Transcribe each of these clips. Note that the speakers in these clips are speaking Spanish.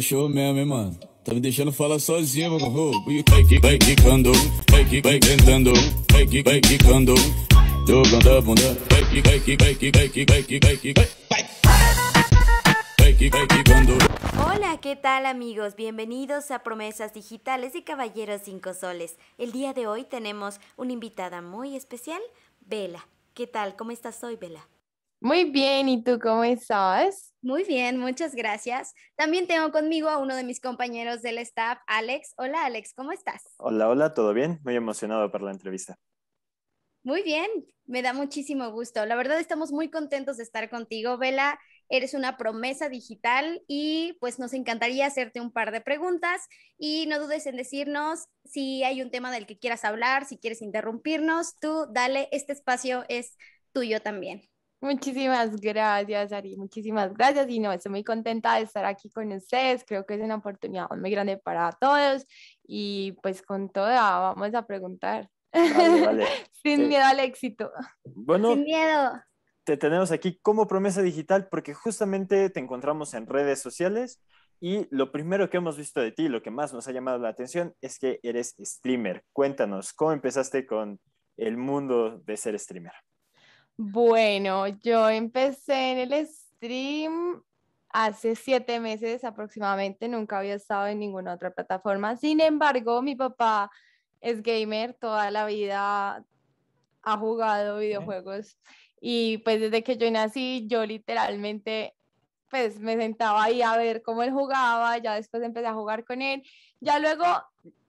cachorro mesmo, hein, mano. Tá me deixando falar sozinho, meu Vai que vai quicando, vai que vai tentando, vai que vai quicando. Jogando a bunda, vai que vai que vai que vai que vai que vai que vai. Hola, ¿qué tal amigos? Bienvenidos a Promesas Digitales y Caballeros 5 Soles. El día de hoy tenemos una invitada muy especial, Vela. ¿Qué tal? ¿Cómo estás hoy, Vela? Muy bien, ¿y tú cómo estás? Muy bien, muchas gracias. También tengo conmigo a uno de mis compañeros del staff, Alex. Hola, Alex, ¿cómo estás? Hola, hola, ¿todo bien? Muy emocionado por la entrevista. Muy bien, me da muchísimo gusto. La verdad estamos muy contentos de estar contigo, Vela. Eres una promesa digital y pues nos encantaría hacerte un par de preguntas y no dudes en decirnos si hay un tema del que quieras hablar, si quieres interrumpirnos, tú dale, este espacio es tuyo también. Muchísimas gracias, Ari. Muchísimas gracias. Y no, estoy muy contenta de estar aquí con ustedes. Creo que es una oportunidad muy grande para todos. Y pues con toda, vamos a preguntar. Sin miedo al éxito. Bueno. miedo. Te tenemos aquí como promesa digital porque justamente te encontramos en redes sociales y lo primero que hemos visto de ti, lo que más nos ha llamado la atención es que eres streamer. Cuéntanos, ¿cómo empezaste con el mundo de ser streamer? Bueno, yo empecé en el stream hace siete meses aproximadamente, nunca había estado en ninguna otra plataforma. Sin embargo, mi papá es gamer, toda la vida ha jugado videojuegos y pues desde que yo nací, yo literalmente pues me sentaba ahí a ver cómo él jugaba, ya después empecé a jugar con él, ya luego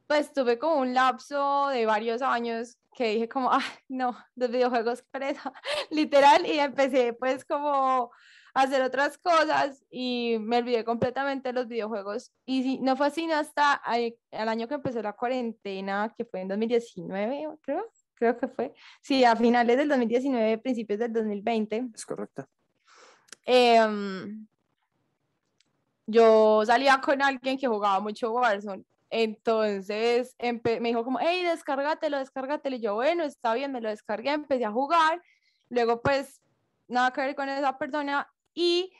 pues tuve como un lapso de varios años que dije como, ah, no, los videojuegos presa, literal, y empecé pues como a hacer otras cosas y me olvidé completamente de los videojuegos. Y no fue así hasta el año que empezó la cuarentena, que fue en 2019, creo, creo que fue, sí, a finales del 2019, principios del 2020. Es correcto. Em, yo salía con alguien que jugaba mucho Warzone entonces me dijo como, hey, descárgatelo, descárgatelo. Y yo, bueno, está bien, me lo descargué, empecé a jugar. Luego, pues, nada que ver con esa persona. Y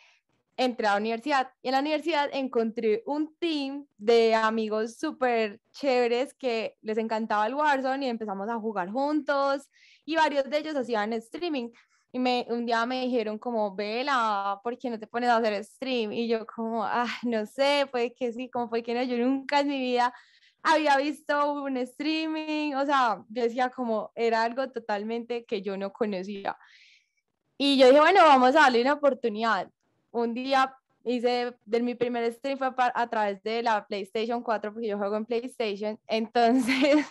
entré a la universidad. Y en la universidad encontré un team de amigos súper chéveres que les encantaba el Warzone y empezamos a jugar juntos. Y varios de ellos hacían streaming. Y un día me dijeron como, Vela, ¿por qué no te pones a hacer stream? Y yo como, ah, no sé, pues que sí, como fue que no, yo nunca en mi vida había visto un streaming, o sea, yo decía como, era algo totalmente que yo no conocía. Y yo dije, bueno, vamos a darle una oportunidad. Un día hice de mi primer stream fue a través de la PlayStation 4 porque yo juego en PlayStation. Entonces,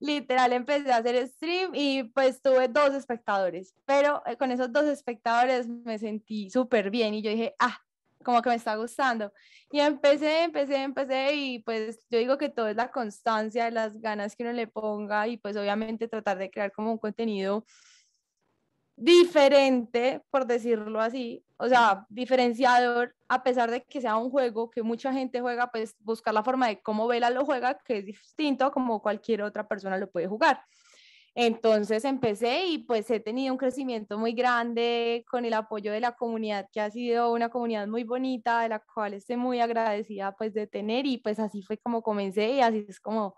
literal, empecé a hacer stream y pues tuve dos espectadores, pero eh, con esos dos espectadores me sentí súper bien y yo dije, ah, como que me está gustando. Y empecé, empecé, empecé y pues yo digo que todo es la constancia, las ganas que uno le ponga y pues obviamente tratar de crear como un contenido diferente, por decirlo así, o sea, diferenciador, a pesar de que sea un juego que mucha gente juega, pues buscar la forma de cómo Vela lo juega, que es distinto a como cualquier otra persona lo puede jugar. Entonces empecé y pues he tenido un crecimiento muy grande con el apoyo de la comunidad, que ha sido una comunidad muy bonita, de la cual estoy muy agradecida pues de tener y pues así fue como comencé y así es como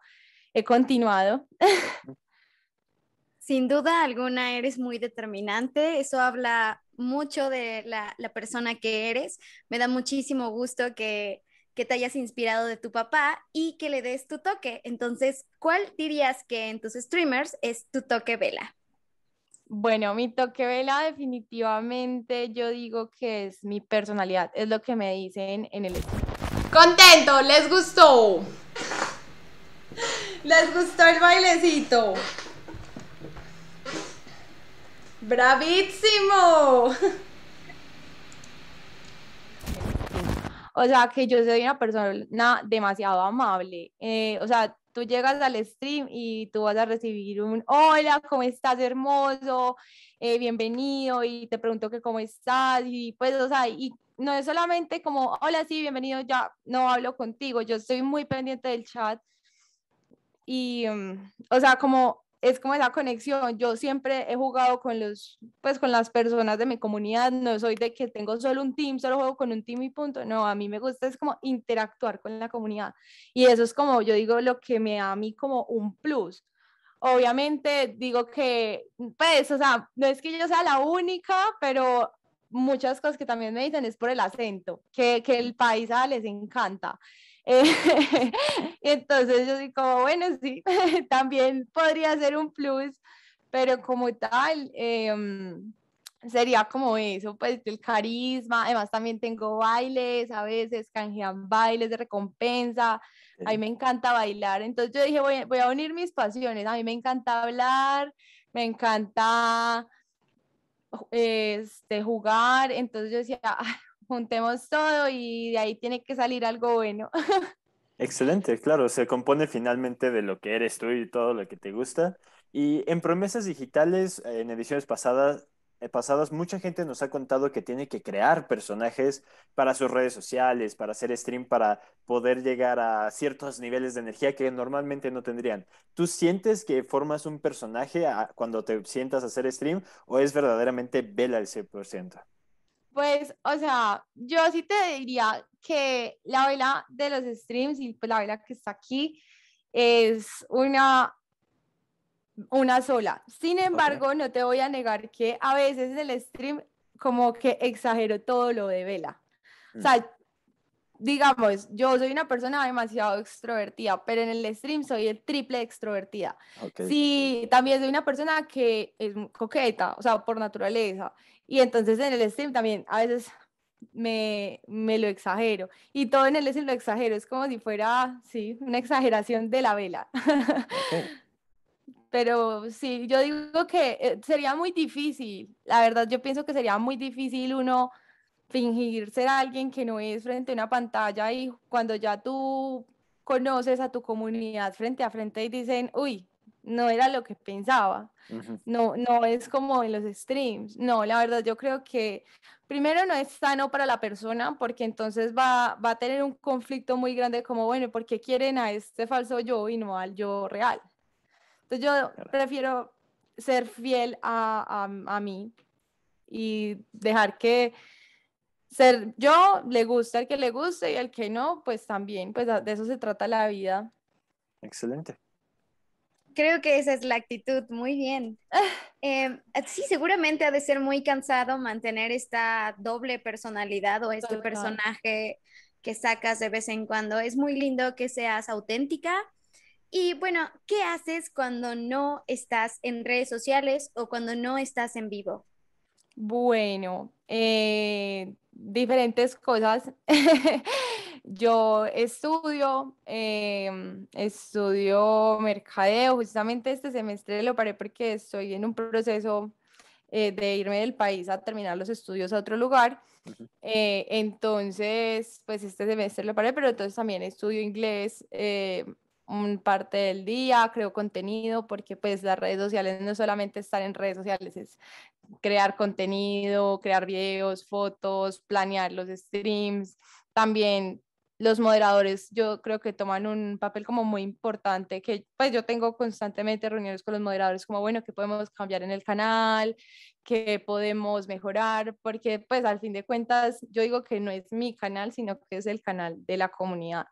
he continuado. Sin duda alguna eres muy determinante, eso habla mucho de la, persona que eres. Me da muchísimo gusto que, que te hayas inspirado de tu papá y que le des tu toque. Entonces, ¿cuál dirías que en tus streamers es tu toque vela? Bueno, mi toque vela definitivamente yo digo que es mi personalidad, es lo que me dicen en el... Contento, les gustó. Les gustó el bailecito. ¡Bravísimo! O sea, que yo soy una persona demasiado amable. Eh, o sea, tú llegas al stream y tú vas a recibir un hola, ¿cómo estás, hermoso? Eh, bienvenido y te pregunto que cómo estás y pues, o sea, y no es solamente como hola, sí, bienvenido, ya no hablo contigo, yo estoy muy pendiente del chat y, mm, o sea, como es como esa conexión. Yo siempre he jugado con los, pues con las personas de mi comunidad, no soy de que tengo solo un team, solo juego con un team y punto. No, a mí me gusta es como interactuar con la comunidad. Y eso es como yo digo lo que me da a mí como un plus. Obviamente digo que, pues, o sea, no es que yo sea la única, pero muchas cosas que también me dicen es por el acento, que, que el paisa les encanta. Eh, entonces yo dije, bueno, sí, también podría ser un plus, pero como tal, em, sería como eso, pues el carisma, además también tengo bailes, a veces canjean bailes de recompensa, a mí me encanta bailar, entonces yo dije, voy, a unir mis pasiones, a mí me encanta hablar, me encanta este, jugar, entonces yo decía, juntemos todo y de ahí tiene que salir algo bueno. Excelente, claro, se compone finalmente de lo que eres tú y todo lo que te gusta. Y en promesas digitales, en ediciones pasadas, eh, pasadas, mucha gente nos ha contado que tiene que crear personajes para sus redes sociales, para hacer stream, para poder llegar a ciertos niveles de energía que normalmente no tendrían. ¿Tú sientes que formas un personaje ah, cuando te sientas a hacer stream o es verdaderamente vela el 100%? Pues, o sea, yo sí te diría que la vela de los streams y pues, la vela que está aquí es una, una sola. Sin embargo, no te voy a negar que a veces el stream como que exagero todo lo de vela digamos, yo soy una persona demasiado extrovertida, pero en el stream soy el triple extrovertida. Sí, también soy una persona que es coqueta, o sea, por naturaleza. Y entonces en el stream también a veces me, lo exagero. Y todo en el stream lo exagero, es como si fuera, sí, una exageración de la vela. Pero sí, yo digo que eh, sería muy difícil, la verdad yo pienso que sería muy difícil uno fingir ser alguien que no es frente a una pantalla y cuando ya tú conoces a tu comunidad frente a frente y dicen, uy, no era lo que pensaba, no, no es como en los streams, no, la verdad yo creo que primero no es sano para la persona porque entonces va, va a tener un conflicto muy grande como, bueno, ¿por qué quieren a este falso yo y no al yo real? Entonces yo prefiero ser fiel a, a mí y dejar que ser yo, le gusta al que le guste y al que no, pues también, pues de eso se trata la vida. Excelente. Creo que esa es la actitud, muy bien. Eh, sí, seguramente ha de ser muy cansado mantener esta doble personalidad o este personaje que sacas de vez en cuando. Es muy lindo que seas auténtica. Y bueno, ¿qué haces cuando no estás en redes sociales o cuando no estás en vivo? Bueno, eh, diferentes cosas. yo estudio, em, estudio mercadeo, justamente este semestre lo paré porque estoy en un proceso eh, de irme del país a terminar los estudios a otro lugar. Eh, entonces, pues este semestre lo paré, pero entonces también estudio inglés, eh, parte del día, creo contenido, porque pues las redes sociales no solamente estar en redes sociales, es crear contenido, crear videos, fotos, planear los streams, también los moderadores yo creo que toman un papel como muy importante, que pues yo tengo constantemente reuniones con los moderadores como, bueno, ¿qué podemos cambiar en el canal? ¿Qué podemos mejorar? Porque pues al fin de cuentas yo digo que no es mi canal, sino que es el canal de la comunidad.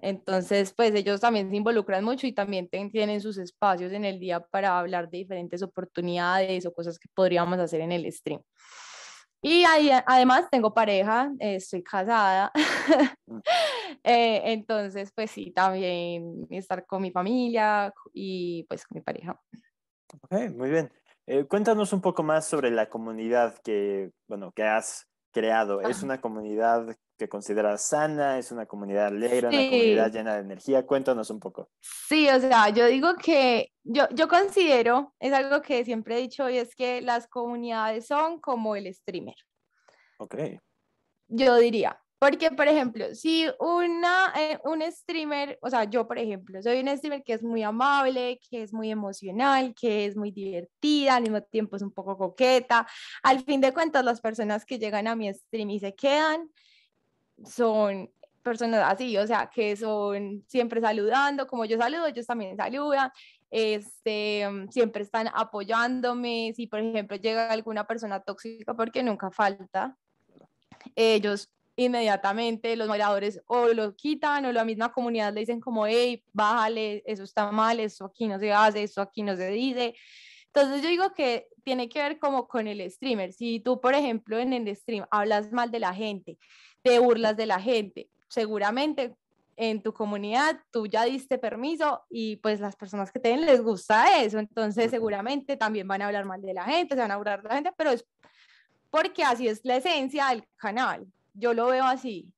Entonces, pues ellos también se involucran mucho y también tienen sus espacios en el día para hablar de diferentes oportunidades o cosas que podríamos hacer en el stream. Y ahí, además tengo pareja, estoy casada, mm. eh, entonces pues sí, también estar con mi familia y pues con mi pareja. Ok, muy bien. Eh, cuéntanos un poco más sobre la comunidad que, bueno, que has creado. Es una comunidad que considera sana, es una comunidad alegre, una comunidad llena de energía. Cuéntanos un poco. Sí, o sea, yo digo que yo, yo considero, es algo que siempre he dicho, y es que las comunidades son como el streamer. Ok. Yo diría, porque, por ejemplo, si una, eh, un streamer, o sea, yo, por ejemplo, soy un streamer que es muy amable, que es muy emocional, que es muy divertida, al mismo tiempo es un poco coqueta. Al fin de cuentas, las personas que llegan a mi stream y se quedan son personas así, o sea, que son siempre saludando, como yo saludo, ellos también saludan, este, mm, siempre están apoyándome, si por ejemplo llega alguna persona tóxica, porque nunca falta, ellos inmediatamente los moderadores o los quitan o la misma comunidad le dicen como, hey, bájale, eso está mal, eso aquí no se hace, eso aquí no se dice. Entonces yo digo que tiene que ver como con el streamer. Si tú, por ejemplo, en el stream hablas mal de la gente, te burlas de la gente, seguramente en tu comunidad tú ya diste permiso y pues las personas que te les gusta eso. Entonces seguramente también van a hablar mal de la gente, se van a burlar de la gente, pero es porque así es la esencia del canal. Yo lo veo así.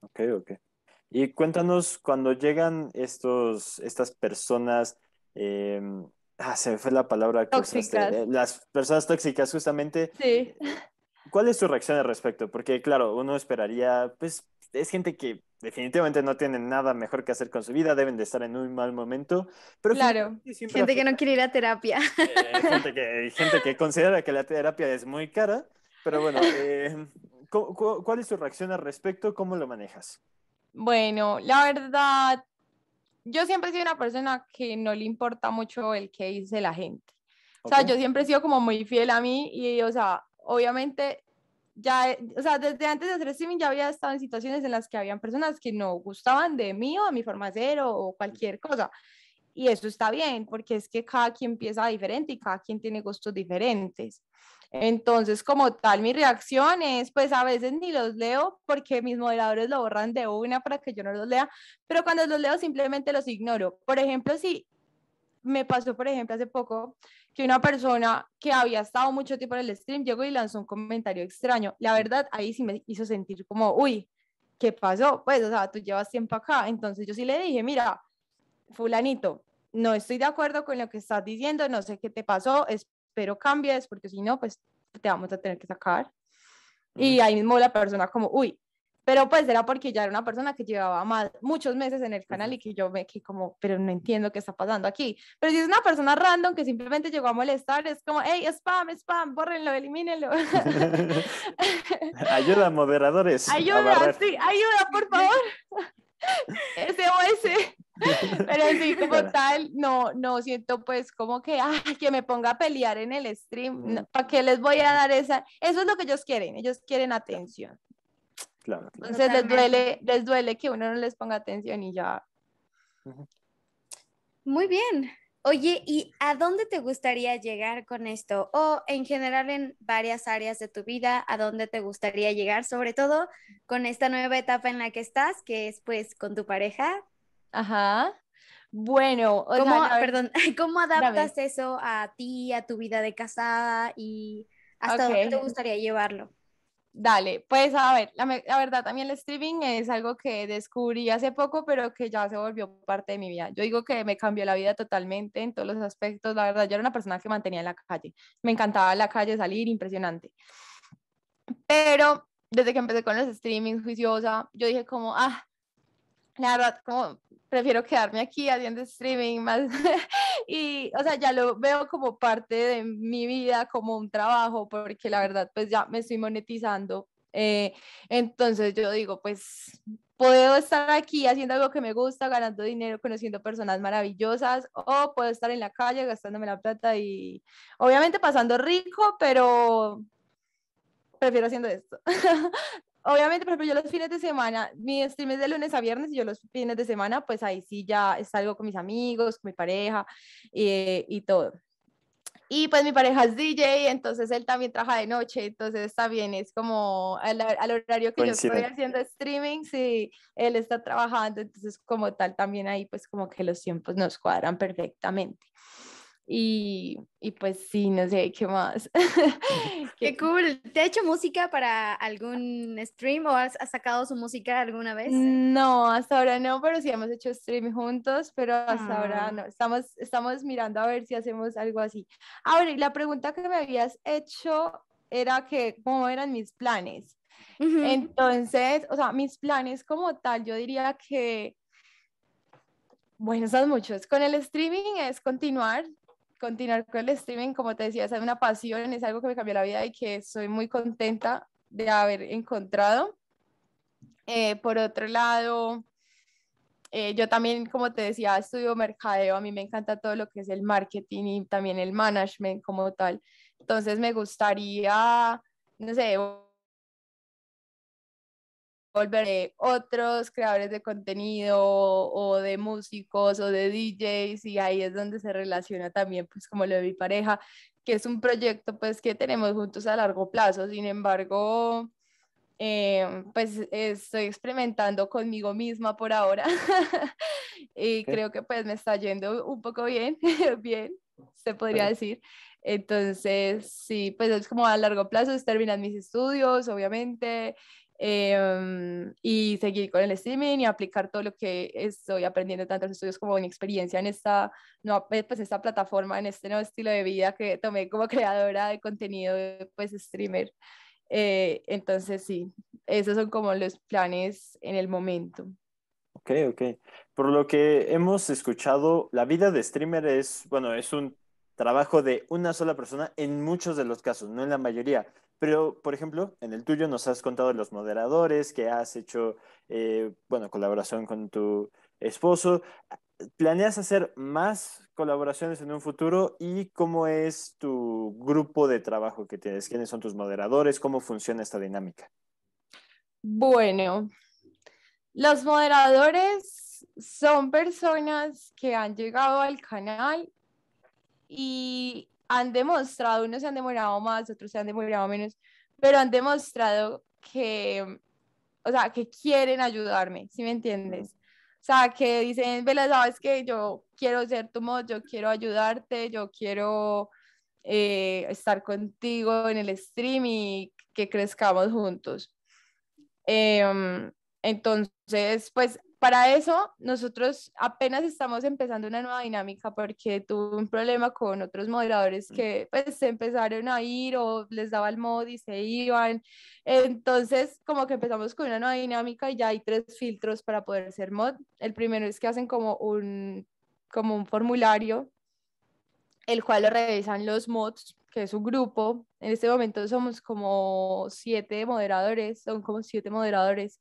Ok, ok. Y cuéntanos, cuando llegan estos, estas personas, em, ah, se me fue la palabra eh, las personas tóxicas justamente. Sí. ¿Cuál es su reacción al respecto? Porque claro, uno esperaría, pues es gente que definitivamente no tiene nada mejor que hacer con su vida, deben de estar en un mal momento. Pero claro, gente que no quiere ir a terapia. Eh, gente, que, gente que considera que la terapia es muy cara pero bueno, em, ¿cuál es tu reacción al respecto? ¿Cómo lo manejas? Bueno, la verdad, yo siempre he sido una persona que no le importa mucho el que dice la gente. O sea, yo siempre he sido como muy fiel a mí y, o sea, obviamente ya, eh, o sea, desde antes de hacer streaming ya había estado en situaciones en las que habían personas que no gustaban de mí o de mi forma de ser o, cualquier cosa. Y eso está bien, porque es que cada quien empieza diferente y cada quien tiene gustos diferentes. Entonces, como tal, mi reacción es, pues a veces ni los leo porque mis moderadores lo borran de una para que yo no los lea, pero cuando los leo simplemente los ignoro. Por ejemplo, si me pasó, por ejemplo, hace poco que una persona que había estado mucho tiempo en el stream llegó y lanzó un comentario extraño. La verdad, ahí sí me hizo sentir como, uy, ¿qué pasó? Pues, o sea, tú llevas tiempo acá. Entonces yo sí le dije, mira, fulanito, no estoy de acuerdo con lo que estás diciendo, no sé qué te pasó, es pero cambies, porque si no, pues te vamos a tener que sacar. Y ahí mismo la persona como, uy, pero pues era porque ya era una persona que llevaba muchos meses en el canal y que yo me que como, pero no entiendo qué está pasando aquí. Pero si es una persona random que simplemente llegó a molestar, es como, hey, spam, spam, bórrenlo, elimínenlo. ayuda, moderadores. Ayuda, sí, ayuda, por favor. ese. Pero sí, como tal, no, no siento pues como que, que me ponga a pelear en el stream. Mm. ¿Para qué les voy a dar esa? Eso es lo que ellos quieren, ellos quieren atención. Entonces les duele, les duele que uno no les ponga atención y ya. Muy bien, Oye, ¿y a dónde te gustaría llegar con esto? O en general en varias áreas de tu vida, ¿a dónde te gustaría llegar? Sobre todo con esta nueva etapa en la que estás, que es pues con tu pareja. Ajá. Bueno, perdón, ¿cómo adaptas eso a ti, a tu vida de casada y hasta dónde te gustaría llevarlo? Dale, pues a ver, la, verdad también el streaming es algo que descubrí hace poco, pero que ya se volvió parte de mi vida. Yo digo que me cambió la vida totalmente en todos los aspectos. La verdad, yo era una persona que mantenía en la calle. Me encantaba la calle, salir, impresionante. Pero desde que empecé con los streaming juiciosa, yo dije como, ah, la verdad, como prefiero quedarme aquí haciendo streaming más. y, o sea, ya lo veo como parte de mi vida, como un trabajo, porque la verdad, pues ya me estoy monetizando. Eh, entonces yo digo, pues puedo estar aquí haciendo algo que me gusta, ganando dinero, conociendo personas maravillosas, o puedo estar en la calle gastándome la plata y obviamente pasando rico, pero prefiero haciendo esto. Obviamente, por ejemplo, yo los fines de semana, mi stream es de lunes a viernes y yo los fines de semana, pues ahí sí ya salgo con mis amigos, con mi pareja eh, y todo. Y pues mi pareja es DJ, entonces él también trabaja de noche, entonces está bien es como al, horario que yo estoy haciendo streaming, sí, él está trabajando, entonces como tal también ahí pues como que los tiempos nos cuadran perfectamente. Y, y, pues sí, no sé qué más. qué cool. ¿Te ha hecho música para algún stream o has, sacado su música alguna vez? No, hasta ahora no, pero sí hemos hecho stream juntos, pero hasta ahora ah. no. Estamos, estamos mirando a ver si hacemos algo así. Ahora, la pregunta que me habías hecho era que cómo eran mis planes. Entonces, o sea, mis planes como tal, yo diría que bueno, son muchos. Con el streaming es continuar continuar con el streaming, como te decía, es una pasión, es algo que me cambió la vida y que soy muy contenta de haber encontrado. Eh, por otro lado, eh, yo también, como te decía, estudio mercadeo, a mí me encanta todo lo que es el marketing y también el management como tal. Entonces me gustaría, no sé, volveré eh, otros creadores de contenido o de músicos o de DJs y ahí es donde se relaciona también pues como lo de mi pareja, que es un proyecto pues que tenemos juntos a largo plazo, sin embargo... Eh, pues estoy experimentando conmigo misma por ahora y creo que pues me está yendo un poco bien, bien, se podría decir. Entonces, sí, pues es como a largo plazo, es terminar mis estudios, obviamente, Em, y seguir con el streaming y aplicar todo lo que estoy aprendiendo tanto en estudios como en experiencia en esta, eh, pues esta plataforma, en este nuevo estilo de vida que tomé como creadora de contenido, pues streamer. Eh, entonces sí, esos son como los planes en el momento. Ok, ok. Por lo que hemos escuchado, la vida de streamer es, bueno, es un trabajo de una sola persona en muchos de los casos, no en la mayoría. Pero, por ejemplo, en el tuyo nos has contado los moderadores, que has hecho, eh, bueno, colaboración con tu esposo. ¿Planeas hacer más colaboraciones en un futuro? ¿Y cómo es tu grupo de trabajo que tienes? ¿Quiénes son tus moderadores? ¿Cómo funciona esta dinámica? Bueno, los moderadores son personas que han llegado al canal y han demostrado, unos se han demorado más, otros se han demorado menos, pero han demostrado que, o sea, que quieren ayudarme, ¿sí me entiendes? O sea, que dicen, Vela, sabes que yo quiero ser tu mod, yo quiero ayudarte, yo quiero eh, estar contigo en el stream y que crezcamos juntos. Em, entonces, pues para eso nosotros apenas estamos empezando una nueva dinámica porque tuve un problema con otros moderadores mm. que pues se empezaron a ir o les daba el mod y se iban. Entonces como que empezamos con una nueva dinámica y ya hay tres filtros para poder ser mod. El primero es que hacen como un, como un formulario, el cual lo revisan los mods que es un grupo. En este momento somos como siete moderadores, son como siete moderadores.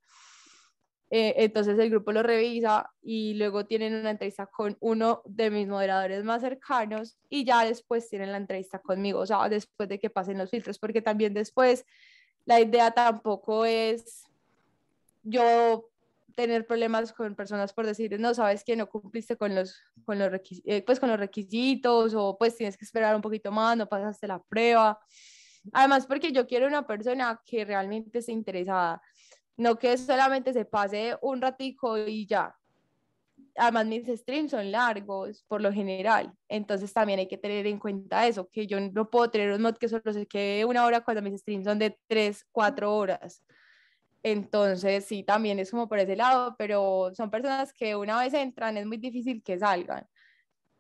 Eh, entonces el grupo lo revisa y luego tienen una entrevista con uno de mis moderadores más cercanos y ya después tienen la entrevista conmigo, o sea, después de que pasen los filtros, porque también después la idea tampoco es yo tener problemas con personas por decir, no, sabes que no cumpliste con los, los, eh, pues, con los requisitos o pues tienes que esperar un poquito más, no pasaste la prueba. Además, porque yo quiero una persona que realmente esté interesada no que solamente se pase un ratico y ya. Además, mis streams son largos por lo general, entonces también hay que tener en cuenta eso, que yo no puedo tener un mod que solo se quede una hora cuando mis streams son de 3, 4 horas. Entonces, sí, también es como por ese lado, pero son personas que una vez entran es muy difícil que salgan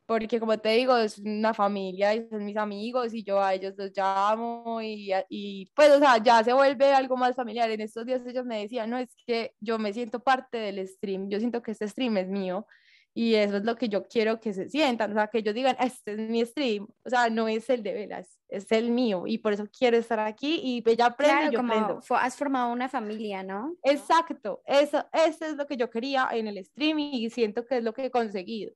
porque como te digo, es una familia y son mis amigos y yo a ellos los llamo y, y, pues, o sea, ya se vuelve algo más familiar. En estos días ellos me decían, no, es que yo me siento parte del stream, yo siento que este stream es mío y eso es lo que yo quiero que se sientan, o sea, que ellos digan, este es mi stream, o sea, no es el de Velas, es el mío y por eso quiero estar aquí y ya aprendo. Claro, yo como has formado una familia, ¿no? Exacto, eso, eso es lo que yo quería en el stream y siento que es lo que he conseguido.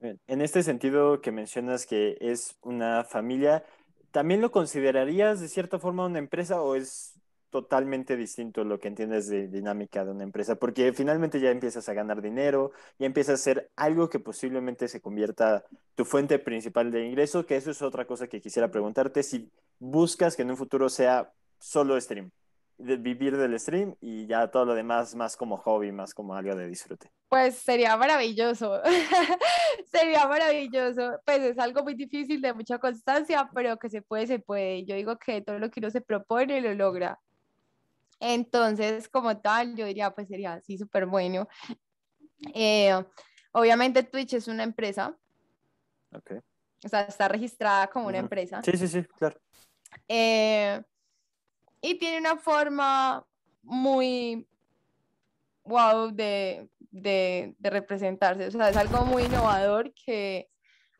En este sentido que mencionas que es una familia, ¿también lo considerarías de cierta forma una empresa o es totalmente distinto lo que entiendes de dinámica de una empresa? Porque finalmente ya empiezas a ganar dinero, ya empiezas a hacer algo que posiblemente se convierta tu fuente principal de ingreso, que eso es otra cosa que quisiera preguntarte, si buscas que en un futuro sea solo stream de vivir del stream y ya todo lo demás más como hobby, más como algo de disfrute. Pues sería maravilloso, sería maravilloso. Pues es algo muy difícil, de mucha constancia, pero que se puede, se puede. Yo digo que todo lo que uno se propone lo logra. Entonces, como tal, yo diría, pues sería así súper bueno. Eh, obviamente Twitch es una empresa. Okay. O sea, está registrada como una empresa. Sí, sí, sí, claro. Eh, y tiene una forma muy wow de, de, representarse. O sea, es algo muy innovador que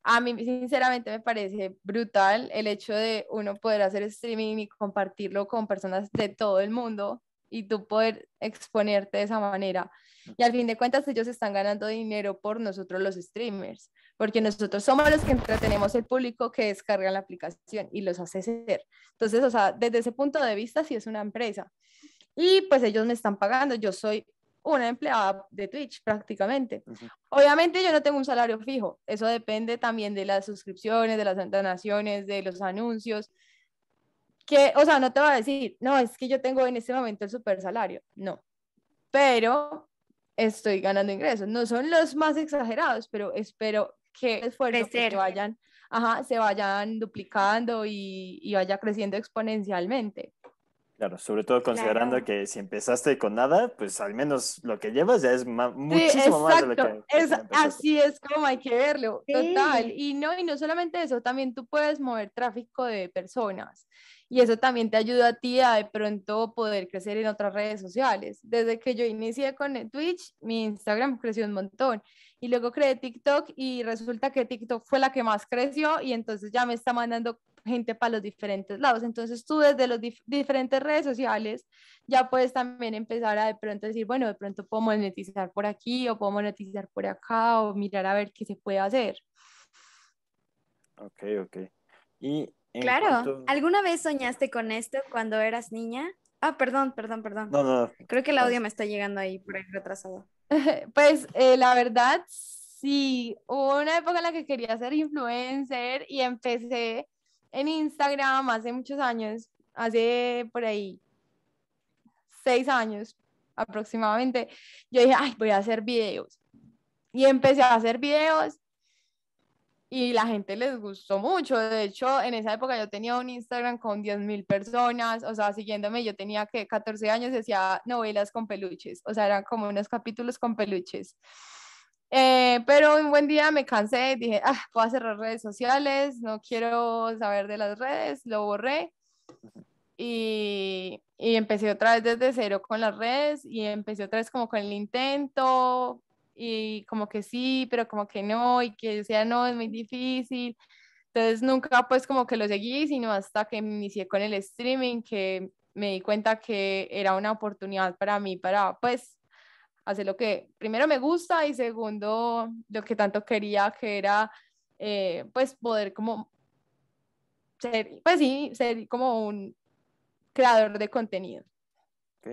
a mí sinceramente me parece brutal el hecho de uno poder hacer streaming y compartirlo con personas de todo el mundo y tú poder exponerte de esa manera. Y al fin de cuentas ellos están ganando dinero por nosotros los streamers, porque nosotros somos los que entretenemos el público que descarga la aplicación y los hace ser. Entonces, o sea, desde ese punto de vista sí es una empresa. Y pues ellos me están pagando, yo soy una empleada de Twitch prácticamente. Obviamente yo no tengo un salario fijo, eso depende también de las suscripciones, de las donaciones, de los anuncios, que, o sea, no te va a decir, no, es que yo tengo en este momento el super salario, no, pero estoy ganando ingresos. No son los más exagerados, pero espero que esfuerzos que vayan, se vayan duplicando y, y vaya creciendo exponencialmente. Claro, sobre todo considerando que si empezaste con nada, pues al menos lo que llevas ya es muchísimo más de lo que. Es, así es como hay que verlo, total. Y no, y no solamente eso, también tú puedes mover tráfico de personas. Y eso también te ayuda a ti a de pronto poder crecer en otras redes sociales. Desde que yo inicié con Twitch, mi Instagram creció un montón. Y luego creé TikTok y resulta que TikTok fue la que más creció y entonces ya me está mandando gente para los diferentes lados. Entonces tú desde las diferentes redes sociales ya puedes también empezar a de pronto decir, bueno, de pronto puedo monetizar por aquí o puedo monetizar por acá o mirar a ver qué se puede hacer. Ok, ok. Y claro, ¿alguna vez soñaste con esto cuando eras niña? Ah, perdón, perdón, perdón. No, no. Creo que el audio me está llegando ahí por ahí retrasado. Pues eh, la verdad, sí, hubo una época en la que quería ser influencer y empecé en Instagram hace muchos años, hace por ahí seis años aproximadamente, yo dije, voy a hacer videos. Y empecé a hacer videos y la gente les gustó mucho. De hecho, en esa época yo tenía un Instagram con 10.000 personas, o sea, siguiéndome, yo tenía que 14 años, Hacía novelas con peluches, o sea, eran como unos capítulos con peluches. Eh, pero un buen día me cansé, dije, ah, voy a cerrar redes sociales, no quiero saber de las redes, lo borré. Y, y, empecé otra vez desde cero con las redes y empecé otra vez como con el intento y como que sí, pero como que no y que decía no, es muy difícil. Entonces nunca pues como que lo seguí, sino hasta que inicié con el streaming que me di cuenta que era una oportunidad para mí para pues hacer lo que primero me gusta y segundo lo que tanto quería, que era eh, pues poder como ser, pues sí, ser como un creador de contenido.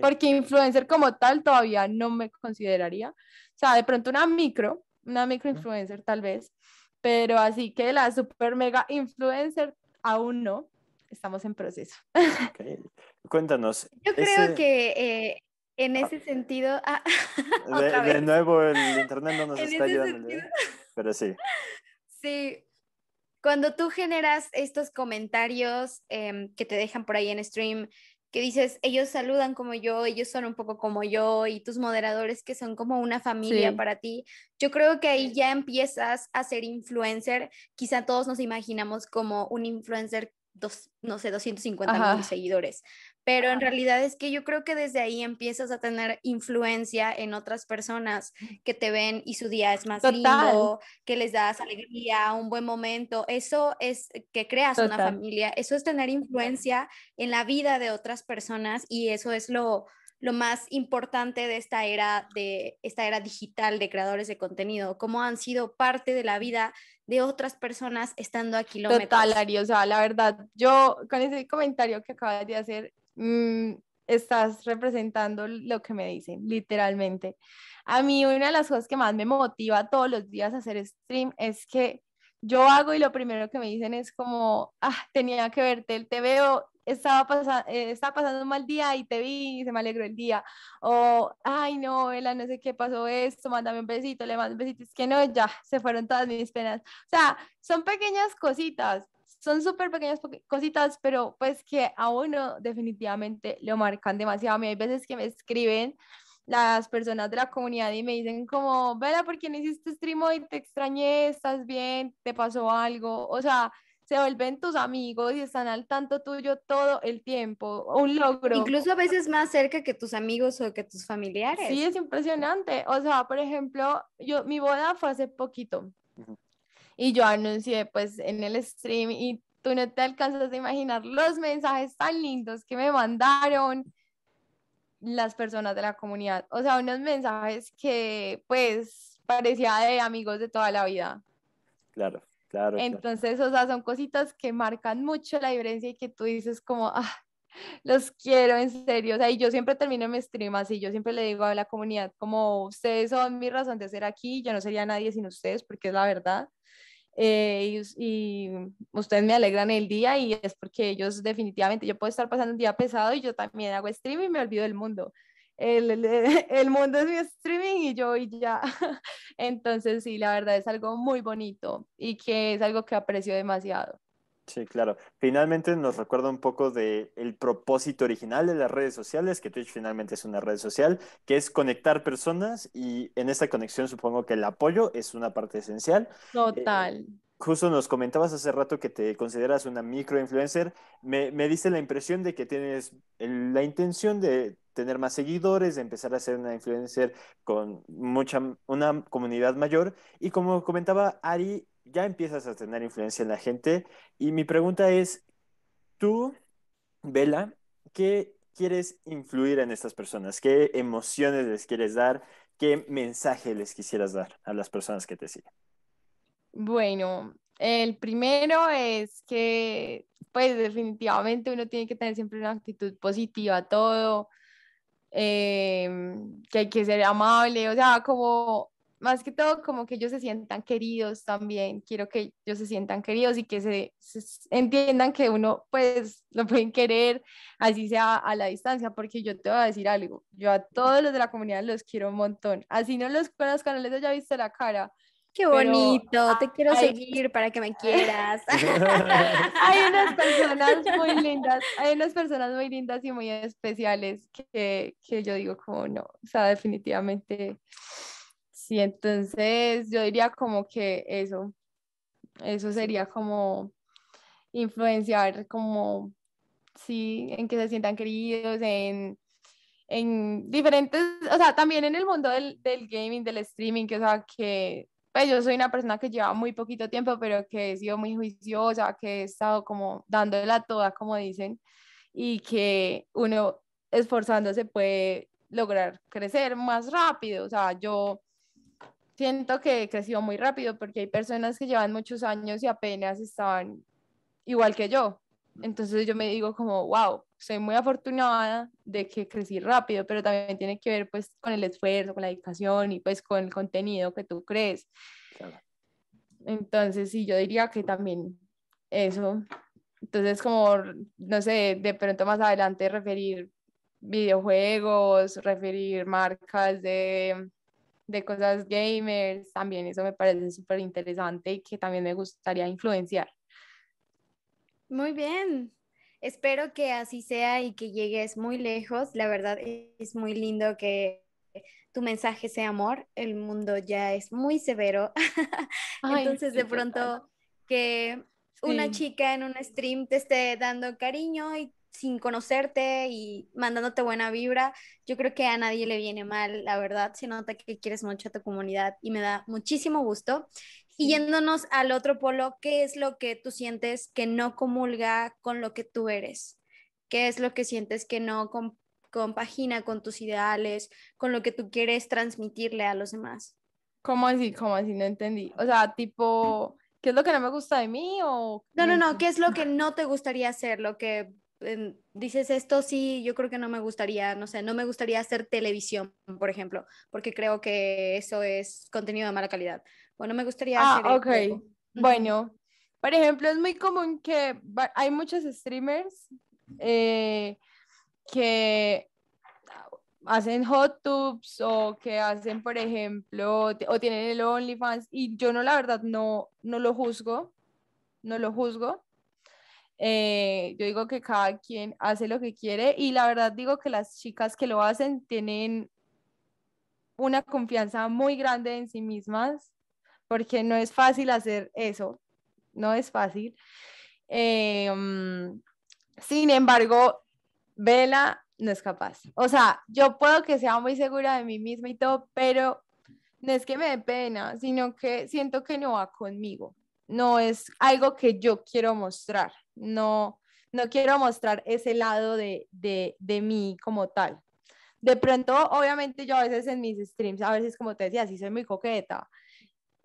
Porque influencer como tal todavía no me consideraría. O sea, de pronto una micro, una micro influencer tal vez, pero así que la super mega influencer aún no. Estamos en proceso. Cuéntanos. Yo creo que eh, en ah. ese sentido, ah, de, nuevo el internet no nos está ayudando, pero sí. Sí, cuando tú generas estos comentarios em, que te dejan por ahí en stream, que dices, ellos saludan como yo, ellos son un poco como yo, y tus moderadores que son como una familia para ti, yo creo que ahí ya empiezas a ser influencer. Quizá todos nos imaginamos como un influencer no sé, 250 mil seguidores pero en realidad es que yo creo que desde ahí empiezas a tener influencia en otras personas que te ven y su día es más lindo, que les das alegría, un buen momento. Eso es que creas una familia, eso es tener influencia en la vida de otras personas y eso es lo, lo más importante de esta era de esta era digital de creadores de contenido, cómo han sido parte de la vida de otras personas estando a kilómetros. Total, Ari, o sea, la verdad, yo con ese comentario que acabas de hacer, Mm, estás representando lo que me dicen, literalmente. A mí una de las cosas que más me motiva todos los días a hacer stream es que yo hago y lo primero que me dicen es como, ah, tenía que verte, te veo, estaba, eh, estaba pasando un mal día y te vi y se me alegró el día. O, ay, no, no sé qué pasó esto, mándame un besito, le mando un besito. Es que no, ya, se fueron todas mis penas. O sea, son pequeñas cositas, son súper pequeñas cositas, pero pues que a uno definitivamente lo marcan demasiado. hay veces que me escriben las personas de la comunidad y me dicen como, Vela, ¿por qué no hiciste stream hoy? Te extrañé, estás bien, te pasó algo. O sea, se vuelven tus amigos y están al tanto tuyo todo el tiempo. Un logro. Incluso a veces más cerca que tus amigos o que tus familiares. Sí, es impresionante. O sea, por ejemplo, yo, mi boda fue hace poquito y yo anuncié pues en el stream y tú no te alcanzas a imaginar los mensajes tan lindos que me mandaron las personas de la comunidad. O sea, unos mensajes que pues parecía de amigos de toda la vida. Claro, claro. Entonces, o sea, son cositas que marcan mucho la diferencia y que tú dices como, ah, los quiero, en serio. O sea, y yo siempre termino mi stream así. Yo siempre le digo a la comunidad, como ustedes son mi razón de ser aquí, yo no sería nadie sin ustedes, porque es la verdad. Eh, y, ustedes me alegran el día y es porque ellos definitivamente, yo puedo estar pasando un día pesado y yo también hago stream y me olvido del mundo. El, el, mundo es mi streaming y yo y ya. Entonces sí, la verdad es algo muy bonito y que es algo que aprecio demasiado. Sí, claro. Finalmente nos recuerda un poco de el propósito original de las redes sociales, que Twitch finalmente es una red social, que es conectar personas y en esta conexión supongo que el apoyo es una parte esencial. Eh, Total. justo nos comentabas hace rato que te consideras una micro-influencer, me diste la impresión de que tienes la intención de tener más seguidores, de empezar a ser una influencer con mucha, una comunidad mayor. Y como comentaba Ari, ya empiezas a tener influencia en la gente. Y mi pregunta es, tú, Vela, ¿qué quieres influir en estas personas? ¿Qué emociones les quieres dar? ¿Qué mensaje les quisieras dar a las personas que te siguen? Bueno, el primero es que, pues definitivamente uno tiene que tener siempre una actitud positiva a todo, em, que hay que ser amable, o sea, como más que todo como que ellos se sientan queridos también, quiero que ellos se sientan queridos y que se, entiendan que uno pues lo pueden querer, así sea a la distancia, porque yo te voy a decir algo, yo a todos los de la comunidad los quiero un montón, así no los conozco, no les haya visto la cara. Qué bonito, te quiero seguir para que me quieras. hay unas personas muy lindas, hay unas personas muy lindas y muy especiales que, que yo digo como no, o sea, definitivamente Sí, entonces yo diría como que eso, eso sería como influenciar como, sí, en que se sientan queridos, en, diferentes, o sea, también en el mundo del, gaming, del streaming, que o sea, que pues yo soy una persona que lleva muy poquito tiempo, pero que he sido muy juiciosa, que he estado como dándole la toda, como dicen, y que uno esforzándose puede lograr crecer más rápido. O sea, yo siento que crecido muy rápido porque hay personas que llevan muchos años y apenas estaban igual que yo. Entonces yo me digo como, wow, soy muy afortunada de que crecí rápido, pero también tiene que ver pues con el esfuerzo, con la dedicación y pues con el contenido que tú crees. Entonces sí, yo diría que también eso. Entonces como, no sé, de pronto más adelante referir videojuegos, referir marcas de de cosas gamers, también eso me parece súper interesante y que también me gustaría influenciar. Muy bien, espero que así sea y que llegues muy lejos. La verdad es muy lindo que tu mensaje sea amor. El mundo ya es muy severo. Entonces de pronto que una chica en un stream te esté dando cariño y sin conocerte y mandándote buena vibra. Yo creo que a nadie le viene mal, la verdad, se nota que quieres mucho a tu comunidad y me da muchísimo gusto. Y yéndonos al otro polo, ¿qué es lo que tú sientes que no comulga con lo que tú eres? ¿Qué es lo que sientes que no compagina con tus ideales, con lo que tú quieres transmitirle a los demás? ¿Cómo así? ¿Cómo así? No entendí. O sea, tipo, ¿qué es lo que no me gusta de mí o...? No, no, no, ¿qué es lo que no te gustaría hacer? Lo que dices esto sí, yo creo que no me gustaría, no sé, no me gustaría hacer televisión, por ejemplo, porque creo que eso es contenido de mala calidad. Bueno, me gustaría ah, hacer ok. Bueno, por ejemplo, es muy común que hay muchos streamers eh, que hacen hot tubs o que hacen, por ejemplo, o tienen el OnlyFans y yo no, la verdad, no, no lo juzgo, no lo juzgo, eh, yo digo que cada quien hace lo que quiere y la verdad digo que las chicas que lo hacen tienen una confianza muy grande en sí mismas porque no es fácil hacer eso, no es fácil. Em, sin embargo, Vela no es capaz. O sea, yo puedo que sea muy segura de mí misma y todo, pero no es que me dé pena, sino que siento que no va conmigo. No es algo que yo quiero mostrar no, no quiero mostrar ese lado de, mí como tal. De pronto, obviamente yo a veces en mis streams, a veces como te decía, sí soy muy coqueta.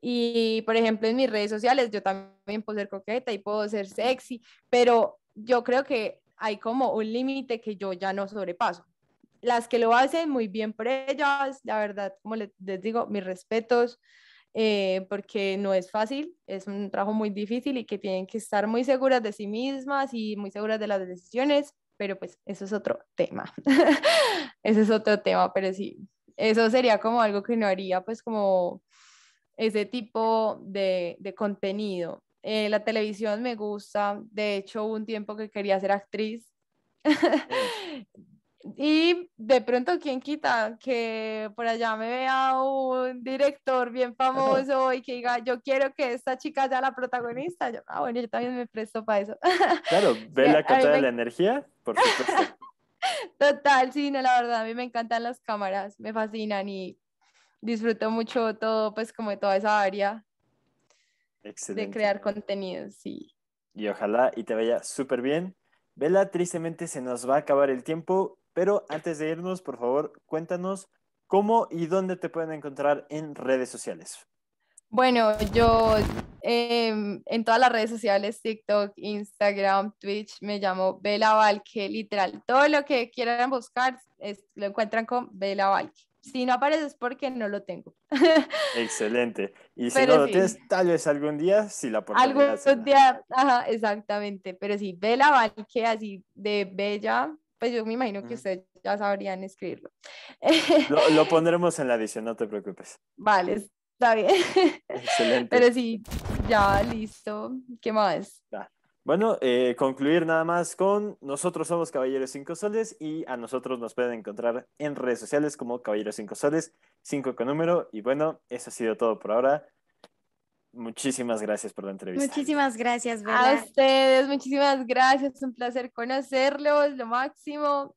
Y por ejemplo en mis redes sociales yo también puedo ser coqueta y puedo ser sexy, pero yo creo que hay como un límite que yo ya no sobrepaso. Las que lo hacen muy bien por ellas, la verdad, como les, les digo, mis respetos, eh, porque no es fácil, es un trabajo muy difícil y que tienen que estar muy seguras de sí mismas y muy seguras de las decisiones, pero pues eso es otro tema, ese es otro tema, pero sí, eso sería como algo que no haría, pues como ese tipo de, de contenido. Eh, la televisión me gusta, de hecho hubo un tiempo que quería ser actriz. Y de pronto, ¿quién quita? Que por allá me vea un director bien famoso y que diga, yo quiero que esta chica sea la protagonista. Yo, ah, bueno, yo también me presto para eso. Claro, ve la toda de la energía, por Total, sí, no, la verdad, a mí me encantan las cámaras, me fascinan y disfruto mucho todo, pues como de toda esa área de crear contenidos, sí. Y ojalá y te vaya súper bien. Vela, tristemente se nos va a acabar el tiempo pero antes de irnos, por favor, cuéntanos cómo y dónde te pueden encontrar en redes sociales. Bueno, yo em, en todas las redes sociales, TikTok, Instagram, Twitch, me llamo Bela Valque, literal. Todo lo que quieran buscar lo encuentran con Bela Valque. Si no apareces porque no lo tengo. Excelente. Y si no lo tienes, tal vez algún día si la Algún día, ajá, exactamente. Pero sí, Bela Valque, así de Bella, pues yo me imagino que ustedes ya sabrían escribirlo. Lo, pondremos en la edición, no te preocupes. Vale, está bien. Excelente. Pero sí, ya listo. ¿Qué más? Bueno, eh, concluir nada más con nosotros somos Caballeros 5 Soles y a nosotros nos pueden encontrar en redes sociales como Caballeros 5 Soles, 5 con número. Y bueno, eso ha sido todo por ahora. Muchísimas gracias por la entrevista. Muchísimas gracias, A ustedes, muchísimas gracias. Un placer conocerlos, lo máximo.